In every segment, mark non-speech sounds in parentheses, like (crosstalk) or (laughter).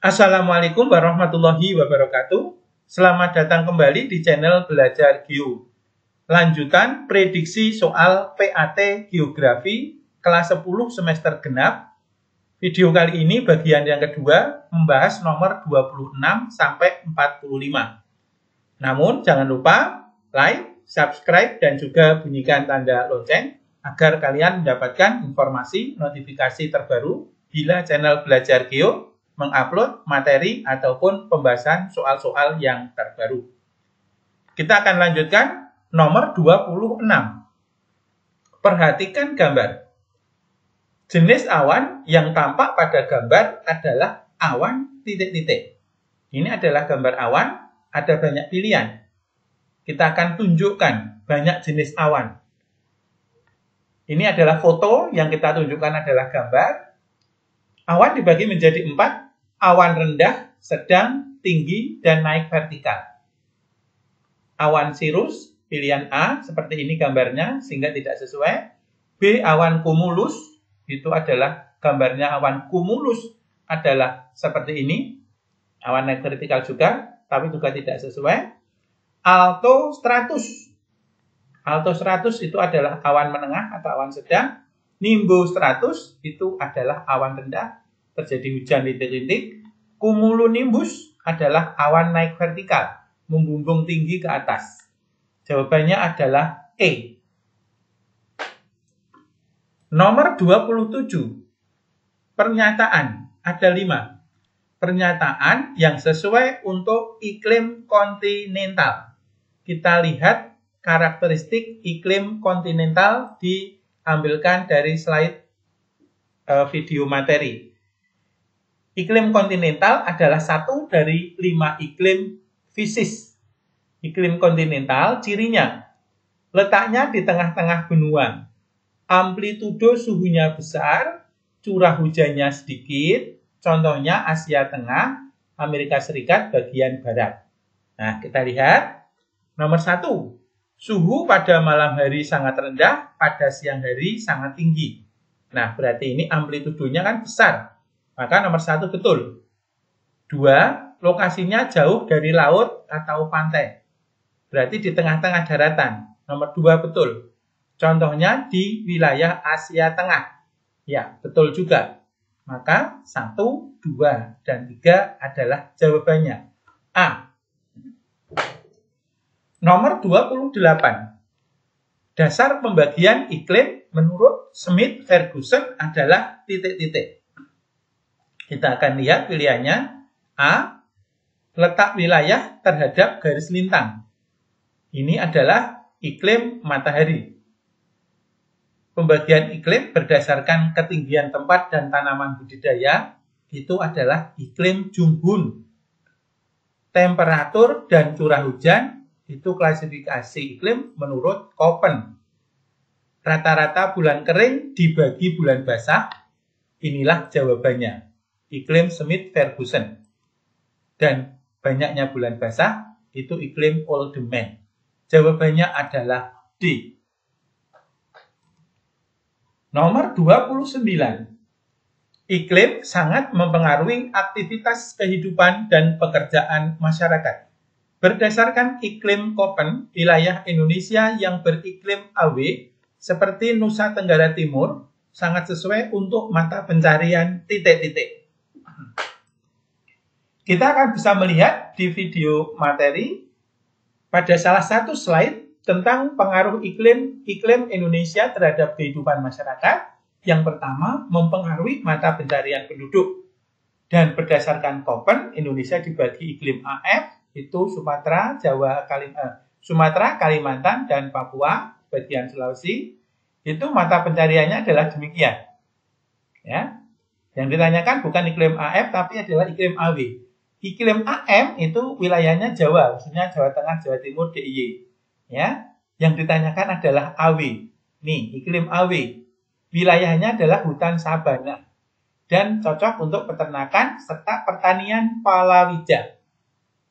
Assalamualaikum warahmatullahi wabarakatuh. Selamat datang kembali di channel Belajar Geo. Lanjutan prediksi soal PAT Geografi kelas 10 semester genap. Video kali ini bagian yang kedua membahas nomor 26 sampai 45. Namun jangan lupa like, subscribe dan juga bunyikan tanda lonceng agar kalian mendapatkan informasi notifikasi terbaru bila channel Belajar Geo mengupload materi ataupun pembahasan soal-soal yang terbaru. Kita akan lanjutkan nomor 26. Perhatikan gambar. Jenis awan yang tampak pada gambar adalah awan titik-titik. Ini adalah gambar awan, ada banyak pilihan. Kita akan tunjukkan banyak jenis awan. Ini adalah foto yang kita tunjukkan adalah gambar. Awan dibagi menjadi empat, awan rendah, sedang, tinggi, dan naik vertikal. Awan sirus, pilihan A, seperti ini gambarnya, sehingga tidak sesuai. B, awan kumulus, itu adalah gambarnya awan kumulus, adalah seperti ini. Awan naik vertikal juga, tapi juga tidak sesuai. Alto stratus. Alto stratus itu adalah awan menengah atau awan sedang. Nimbus 100 itu adalah awan rendah, terjadi hujan rintik-rintik. Cumulonimbus adalah awan naik vertikal, membumbung tinggi ke atas. Jawabannya adalah E. Nomor 27. Pernyataan. Ada 5. Pernyataan yang sesuai untuk iklim kontinental. Kita lihat karakteristik iklim kontinental diambilkan dari slide eh, video materi. Iklim kontinental adalah satu dari lima iklim fisis. Iklim kontinental cirinya letaknya di tengah-tengah benua. Amplitudo suhunya besar, curah hujannya sedikit, contohnya Asia Tengah, Amerika Serikat bagian barat. Nah, kita lihat. Nomor satu, suhu pada malam hari sangat rendah, pada siang hari sangat tinggi. Nah, berarti ini amplitudonya kan besar maka nomor satu betul. Dua, lokasinya jauh dari laut atau pantai. Berarti di tengah-tengah daratan. Nomor dua betul. Contohnya di wilayah Asia Tengah. Ya, betul juga. Maka satu, dua, dan tiga adalah jawabannya. A. Nomor 28. Dasar pembagian iklim menurut Smith Ferguson adalah titik-titik. Kita akan lihat pilihannya A. Letak wilayah terhadap garis lintang. Ini adalah iklim matahari. Pembagian iklim berdasarkan ketinggian tempat dan tanaman budidaya itu adalah iklim jumbun. Temperatur dan curah hujan itu klasifikasi iklim menurut Koppen. Rata-rata bulan kering dibagi bulan basah, inilah jawabannya iklim Smith Ferguson. Dan banyaknya bulan basah itu iklim all men Jawabannya adalah D. Nomor 29. Iklim sangat mempengaruhi aktivitas kehidupan dan pekerjaan masyarakat. Berdasarkan iklim Kopen, wilayah Indonesia yang beriklim AW seperti Nusa Tenggara Timur sangat sesuai untuk mata pencarian titik-titik. Kita akan bisa melihat di video materi pada salah satu slide tentang pengaruh iklim iklim Indonesia terhadap kehidupan masyarakat. Yang pertama, mempengaruhi mata pencarian penduduk. Dan berdasarkan Kopen, Indonesia dibagi iklim AF, itu Sumatera, Jawa, Kalim, eh, Sumatera, Kalimantan, dan Papua, bagian Sulawesi. Itu mata pencariannya adalah demikian. Ya. Yang ditanyakan bukan iklim AF, tapi adalah iklim AW. Iklim AM itu wilayahnya Jawa, maksudnya Jawa Tengah, Jawa Timur, DIY. Ya, yang ditanyakan adalah AW. Nih, iklim AW. Wilayahnya adalah hutan sabana dan cocok untuk peternakan serta pertanian palawija.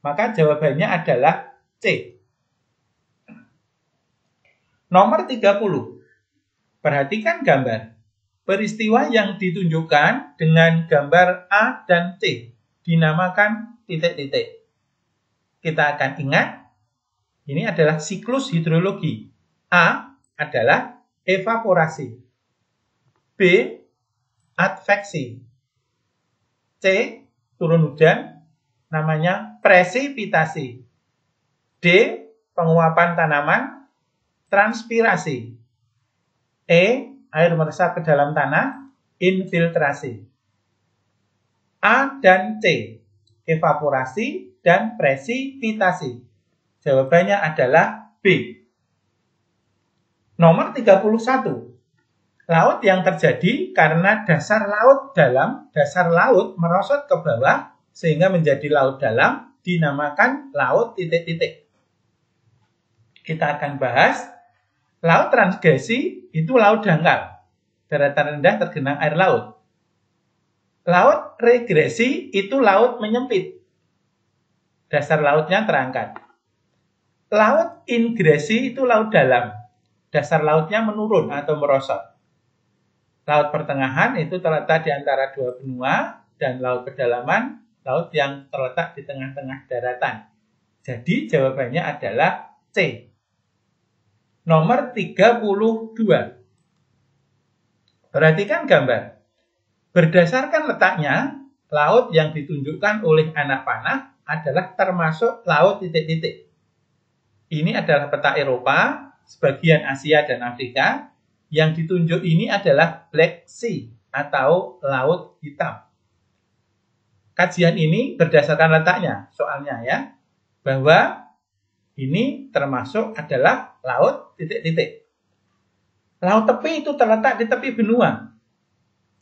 Maka jawabannya adalah C. Nomor 30. Perhatikan gambar. Peristiwa yang ditunjukkan dengan gambar A dan C dinamakan titik-titik. Kita akan ingat, ini adalah siklus hidrologi. A adalah evaporasi. B, adveksi. C, turun hujan, namanya presipitasi. D, penguapan tanaman, transpirasi. E, air meresap ke dalam tanah, infiltrasi. A dan C. Evaporasi dan presipitasi. Jawabannya adalah B. Nomor 31. Laut yang terjadi karena dasar laut dalam, dasar laut merosot ke bawah sehingga menjadi laut dalam dinamakan laut titik-titik. Kita akan bahas laut transgresi itu laut dangkal. Daratan rendah tergenang air laut. Laut regresi itu laut menyempit. Dasar lautnya terangkat. Laut ingresi itu laut dalam. Dasar lautnya menurun atau merosot. Laut pertengahan itu terletak di antara dua benua dan laut pedalaman, laut yang terletak di tengah-tengah daratan. Jadi jawabannya adalah C. Nomor 32. Perhatikan gambar. Berdasarkan letaknya, laut yang ditunjukkan oleh anak panah adalah termasuk laut titik-titik. Ini adalah peta Eropa, sebagian Asia dan Afrika. Yang ditunjuk ini adalah Black Sea atau Laut Hitam. Kajian ini berdasarkan letaknya, soalnya ya, bahwa ini termasuk adalah laut titik-titik. Laut tepi itu terletak di tepi benua,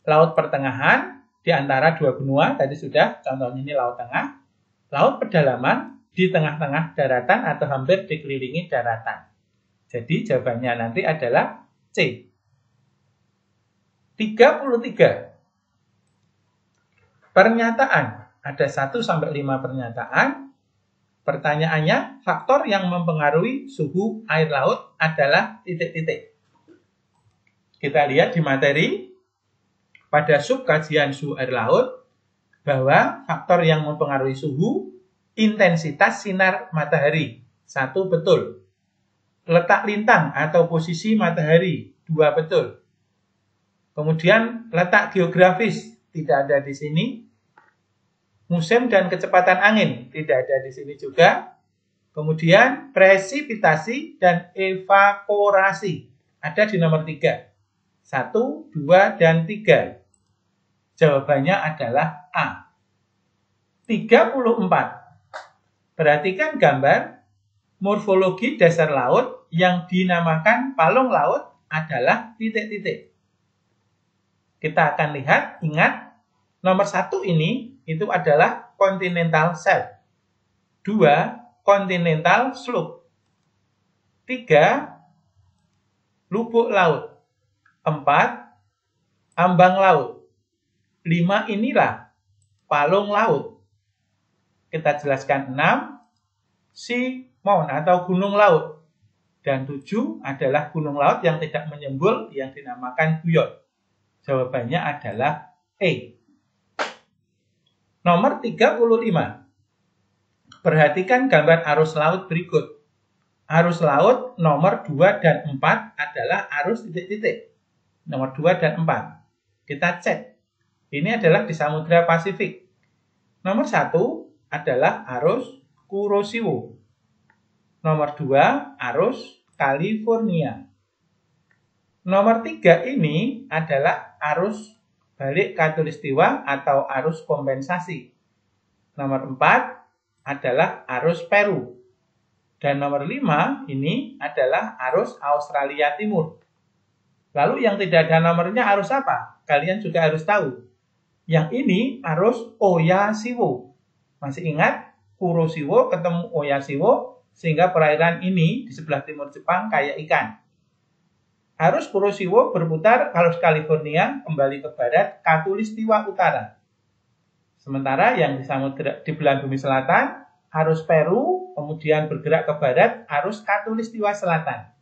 laut pertengahan di antara dua benua tadi sudah contohnya ini laut tengah, laut pedalaman di tengah-tengah daratan atau hampir dikelilingi daratan. Jadi jawabannya nanti adalah C. 33. Pernyataan. Ada 1 sampai 5 pernyataan. Pertanyaannya, faktor yang mempengaruhi suhu air laut adalah titik-titik. Kita lihat di materi pada subkajian suhu air laut bahwa faktor yang mempengaruhi suhu intensitas sinar matahari. Satu betul. Letak lintang atau posisi matahari. Dua betul. Kemudian letak geografis tidak ada di sini. Musim dan kecepatan angin tidak ada di sini juga. Kemudian presipitasi dan evaporasi ada di nomor tiga. Satu, dua, dan tiga Jawabannya adalah A. 34. Perhatikan gambar morfologi dasar laut yang dinamakan palung laut adalah titik-titik. Kita akan lihat, ingat, nomor satu ini itu adalah continental shelf. Dua, continental slope. Tiga, lubuk laut. Empat, ambang laut. Lima inilah palung laut. Kita jelaskan enam, si mount atau gunung laut. Dan tujuh adalah gunung laut yang tidak menyembul yang dinamakan buyot. Jawabannya adalah E. Nomor 35. Perhatikan gambar arus laut berikut. Arus laut nomor 2 dan 4 adalah arus titik-titik. Nomor 2 dan 4. Kita cek ini adalah di Samudra Pasifik. Nomor satu adalah arus Kuroshio. Nomor dua arus California. Nomor tiga ini adalah arus balik katulistiwa atau arus kompensasi. Nomor empat adalah arus Peru. Dan nomor lima ini adalah arus Australia Timur. Lalu yang tidak ada nomornya arus apa? Kalian juga harus tahu. Yang ini harus Oyasiwo. Masih ingat? Kurosiwo ketemu Oyasiwo sehingga perairan ini di sebelah timur Jepang kayak ikan. Harus Kurosiwo berputar kalau California kembali ke barat Katulistiwa utara. Sementara yang di samudera di belahan bumi selatan harus Peru, kemudian bergerak ke barat arus Katulistiwa selatan,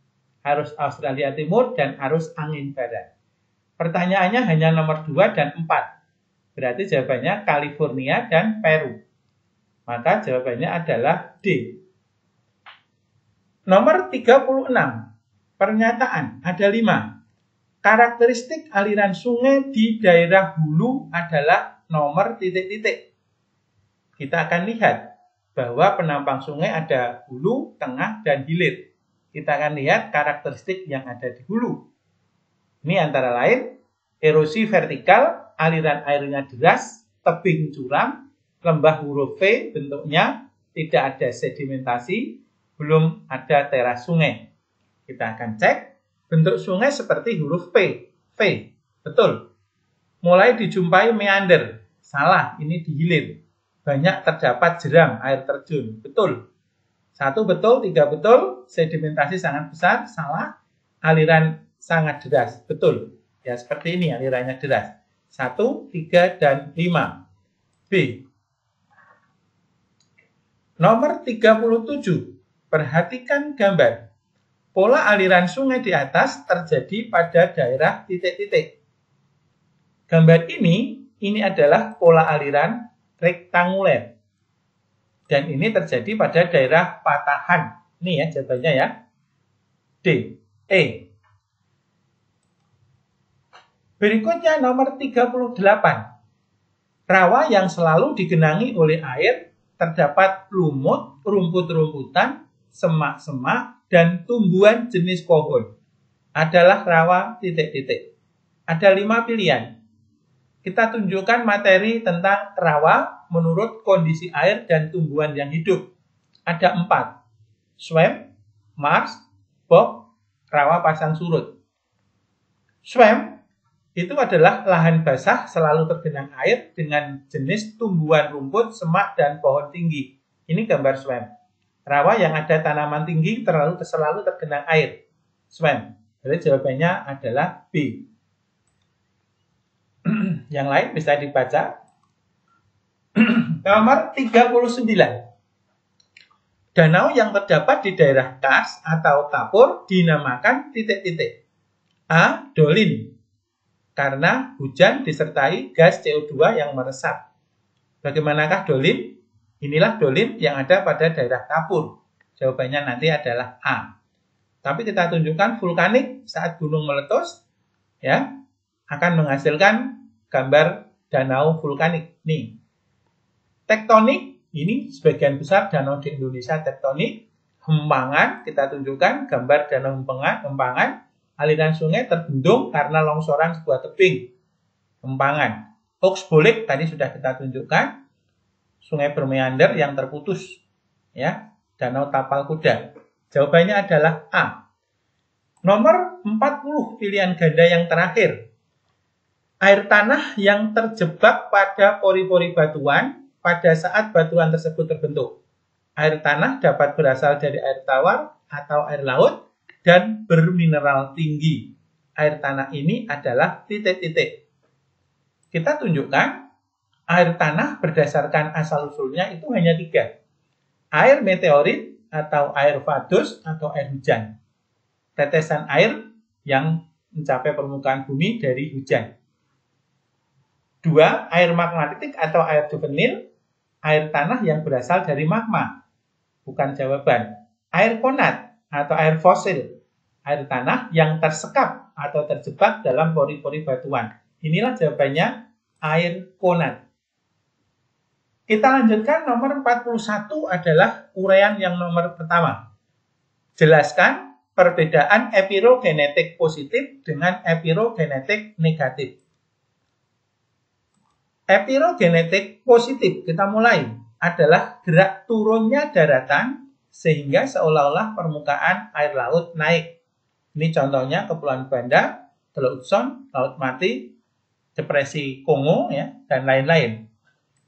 Harus Australia Timur dan arus angin barat. Pertanyaannya hanya nomor 2 dan 4. Berarti jawabannya California dan Peru. Maka jawabannya adalah D. Nomor 36. Pernyataan ada 5. Karakteristik aliran sungai di daerah hulu adalah nomor titik-titik. Kita akan lihat bahwa penampang sungai ada hulu, tengah, dan hilir. Kita akan lihat karakteristik yang ada di hulu. Ini antara lain Erosi vertikal, aliran airnya deras, tebing curam, lembah huruf V bentuknya tidak ada sedimentasi, belum ada teras sungai. Kita akan cek bentuk sungai seperti huruf P. V, betul. Mulai dijumpai meander, salah, ini dihilir. Banyak terdapat jeram air terjun, betul. Satu betul, tiga betul, sedimentasi sangat besar, salah, aliran sangat deras, betul. Ya, seperti ini alirannya deras. 1, 3, dan 5. B. Nomor 37. Perhatikan gambar. Pola aliran sungai di atas terjadi pada daerah titik-titik. Gambar ini, ini adalah pola aliran rektanguler. Dan ini terjadi pada daerah patahan. Ini ya jawabannya ya. D. E. Berikutnya nomor 38. Rawa yang selalu digenangi oleh air terdapat lumut, rumput-rumputan, semak-semak, dan tumbuhan jenis pohon. Adalah rawa titik-titik. Ada lima pilihan. Kita tunjukkan materi tentang rawa menurut kondisi air dan tumbuhan yang hidup. Ada empat. Swam, Mars, Bob, rawa pasang surut. Swam itu adalah lahan basah selalu tergenang air dengan jenis tumbuhan rumput, semak, dan pohon tinggi. Ini gambar swam. Rawa yang ada tanaman tinggi terlalu selalu tergenang air. Swam. Jadi jawabannya adalah B. (clears throat) yang lain bisa dibaca. (clears throat) Nomor 39. Danau yang terdapat di daerah Kars atau Tapur dinamakan titik-titik. A. Dolin karena hujan disertai gas CO2 yang meresap. Bagaimanakah dolim? Inilah dolim yang ada pada daerah kapur. Jawabannya nanti adalah A. Tapi kita tunjukkan vulkanik saat gunung meletus ya akan menghasilkan gambar danau vulkanik. Nih. Tektonik ini sebagian besar danau di Indonesia tektonik, hempangan kita tunjukkan gambar danau hempangan, hempangan aliran sungai terbendung karena longsoran sebuah tebing kempangan. Oxbolik tadi sudah kita tunjukkan, sungai bermeander yang terputus, ya, danau tapal kuda. Jawabannya adalah A. Nomor 40 pilihan ganda yang terakhir. Air tanah yang terjebak pada pori-pori batuan pada saat batuan tersebut terbentuk. Air tanah dapat berasal dari air tawar atau air laut dan bermineral tinggi. Air tanah ini adalah titik-titik. Kita tunjukkan air tanah berdasarkan asal-usulnya itu hanya tiga. Air meteorit atau air fadus atau air hujan. Tetesan air yang mencapai permukaan bumi dari hujan. Dua, air magmatik atau air juvenil, air tanah yang berasal dari magma. Bukan jawaban. Air konat atau air fosil air tanah yang tersekap atau terjebak dalam pori-pori batuan. Inilah jawabannya air konan. Kita lanjutkan nomor 41 adalah uraian yang nomor pertama. Jelaskan perbedaan epirogenetik positif dengan epirogenetik negatif. Epirogenetik positif, kita mulai, adalah gerak turunnya daratan sehingga seolah-olah permukaan air laut naik. Ini contohnya Kepulauan Banda, Teluk Son, Laut Mati, depresi Kongo ya dan lain-lain.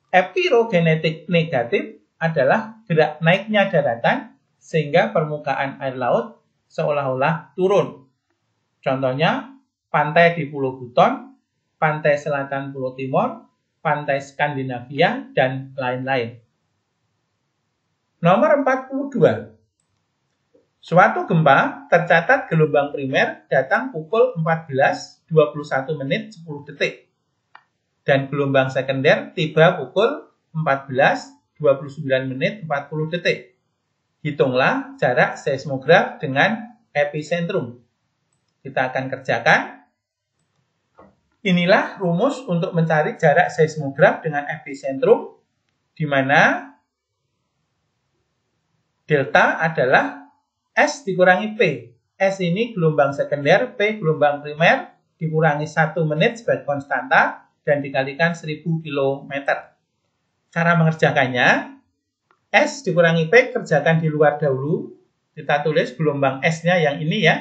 Epirogenetik negatif adalah gerak naiknya daratan sehingga permukaan air laut seolah-olah turun. Contohnya pantai di Pulau Buton, pantai selatan Pulau Timur, pantai Skandinavia dan lain-lain. Nomor 42. Suatu gempa tercatat gelombang primer datang pukul 14.21 menit 10 detik dan gelombang sekunder tiba pukul 14.29 menit 40 detik. Hitunglah jarak seismograf dengan epicentrum. Kita akan kerjakan. Inilah rumus untuk mencari jarak seismograf dengan epicentrum di mana delta adalah S dikurangi P. S ini gelombang sekunder, P gelombang primer, dikurangi 1 menit sebagai konstanta, dan dikalikan 1000 km. Cara mengerjakannya, S dikurangi P kerjakan di luar dahulu. Kita tulis gelombang S-nya yang ini ya.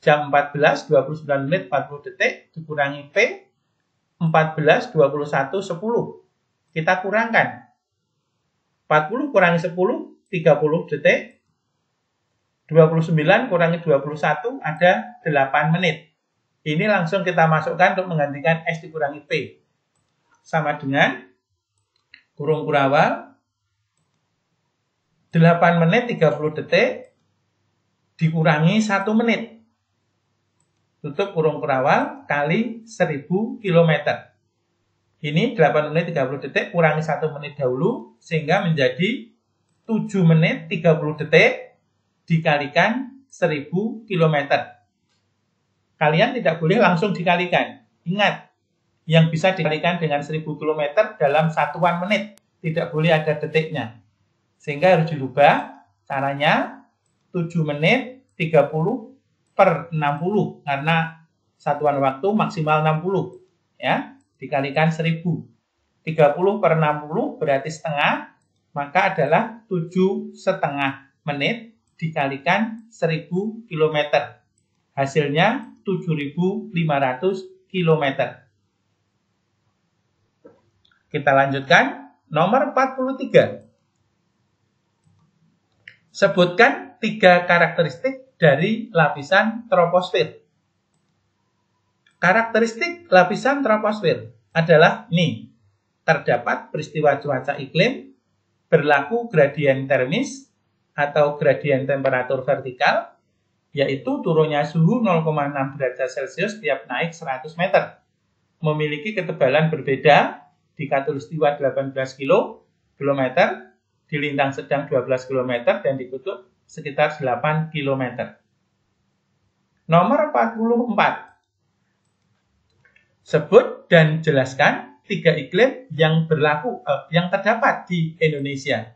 Jam 14, 29 menit, 40 detik, dikurangi P, 14, 21, 10. Kita kurangkan. 40 kurangi 10, 30 detik, 29 kurangi 21 ada 8 menit. Ini langsung kita masukkan untuk menggantikan S dikurangi P. Sama dengan kurung kurawal 8 menit 30 detik dikurangi 1 menit. Tutup kurung kurawal kali 1000 km. Ini 8 menit 30 detik kurangi 1 menit dahulu sehingga menjadi 7 menit 30 detik dikalikan 1000 km. Kalian tidak boleh langsung dikalikan. Ingat, yang bisa dikalikan dengan 1000 km dalam satuan menit. Tidak boleh ada detiknya. Sehingga harus dirubah caranya 7 menit 30 per 60 karena satuan waktu maksimal 60 ya dikalikan 1000 30 per 60 berarti setengah maka adalah 7 setengah menit dikalikan 1000 km. Hasilnya 7500 km. Kita lanjutkan nomor 43. Sebutkan tiga karakteristik dari lapisan troposfer. Karakteristik lapisan troposfer adalah ini. Terdapat peristiwa cuaca iklim, berlaku gradien termis, atau gradien temperatur vertikal, yaitu turunnya suhu 0,6 derajat Celcius tiap naik 100 meter. Memiliki ketebalan berbeda di katulistiwa 18 km, kilometer, di lintang sedang 12 km, dan di kutub sekitar 8 km. Nomor 44. Sebut dan jelaskan tiga iklim yang berlaku eh, yang terdapat di Indonesia.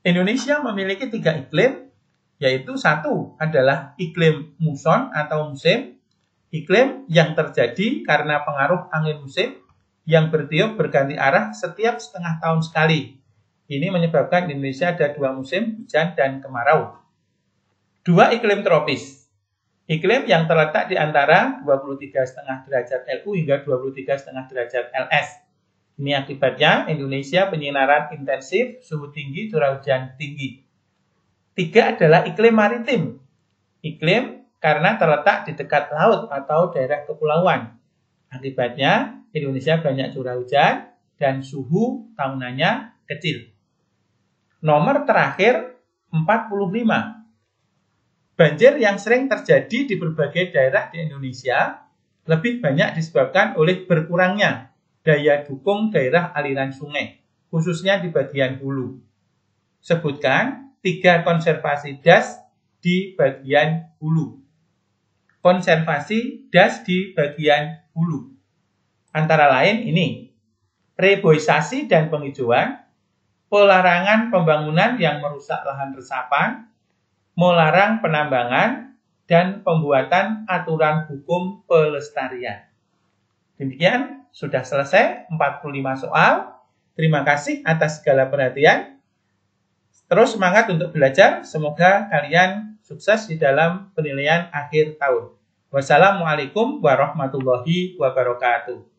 Indonesia memiliki tiga iklim, yaitu satu adalah iklim muson atau musim, iklim yang terjadi karena pengaruh angin musim yang bertiup berganti arah setiap setengah tahun sekali. Ini menyebabkan Indonesia ada dua musim, hujan dan kemarau. Dua iklim tropis, Iklim yang terletak di antara 23,5 derajat LU hingga 23,5 derajat LS ini akibatnya Indonesia penyinaran intensif, suhu tinggi, curah hujan tinggi. Tiga adalah iklim maritim. Iklim karena terletak di dekat laut atau daerah kepulauan. Akibatnya Indonesia banyak curah hujan dan suhu tahunannya kecil. Nomor terakhir 45. Banjir yang sering terjadi di berbagai daerah di Indonesia lebih banyak disebabkan oleh berkurangnya daya dukung daerah aliran sungai, khususnya di bagian hulu. Sebutkan tiga konservasi das di bagian hulu. Konservasi das di bagian hulu. Antara lain ini, reboisasi dan penghijauan, pelarangan pembangunan yang merusak lahan resapan, melarang penambangan, dan pembuatan aturan hukum pelestarian. Demikian sudah selesai 45 soal. Terima kasih atas segala perhatian. Terus semangat untuk belajar. Semoga kalian sukses di dalam penilaian akhir tahun. Wassalamualaikum warahmatullahi wabarakatuh.